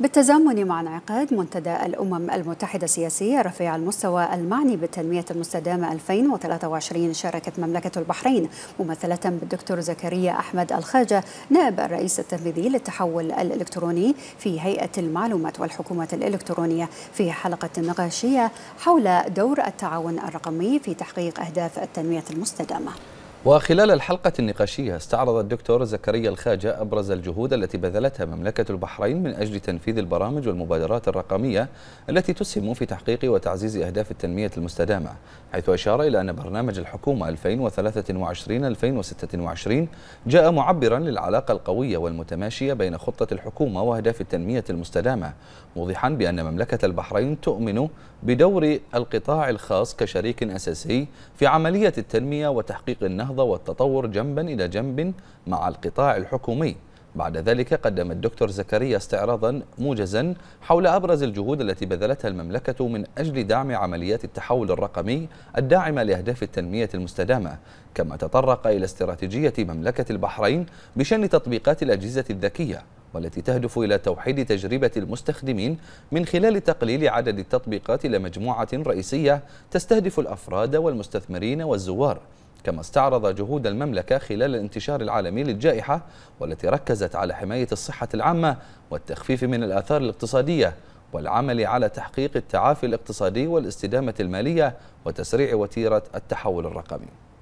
بالتزامن مع انعقاد منتدى الأمم المتحدة السياسية رفيع المستوى المعني بالتنمية المستدامة 2023 شاركت مملكة البحرين ممثلة بالدكتور زكريا أحمد الخاجة نائب الرئيس التنفيذي للتحول الإلكتروني في هيئة المعلومات والحكومة الإلكترونية في حلقة نقاشية حول دور التعاون الرقمي في تحقيق أهداف التنمية المستدامة وخلال الحلقة النقاشية استعرض الدكتور زكريا الخاجة أبرز الجهود التي بذلتها مملكة البحرين من أجل تنفيذ البرامج والمبادرات الرقمية التي تسهم في تحقيق وتعزيز أهداف التنمية المستدامة حيث أشار إلى أن برنامج الحكومة 2023-2026 جاء معبرا للعلاقة القوية والمتماشية بين خطة الحكومة وأهداف التنمية المستدامة موضحا بأن مملكة البحرين تؤمن بدور القطاع الخاص كشريك أساسي في عملية التنمية وتحقيق النهضة النهضة والتطور جنبا إلى جنب مع القطاع الحكومي بعد ذلك قدم الدكتور زكريا استعراضا موجزا حول أبرز الجهود التي بذلتها المملكة من أجل دعم عمليات التحول الرقمي الداعمة لأهداف التنمية المستدامة كما تطرق إلى استراتيجية مملكة البحرين بشأن تطبيقات الأجهزة الذكية والتي تهدف إلى توحيد تجربة المستخدمين من خلال تقليل عدد التطبيقات إلى مجموعة رئيسية تستهدف الأفراد والمستثمرين والزوار كما استعرض جهود المملكة خلال الانتشار العالمي للجائحة والتي ركزت على حماية الصحة العامة والتخفيف من الآثار الاقتصادية والعمل على تحقيق التعافي الاقتصادي والاستدامة المالية وتسريع وتيرة التحول الرقمي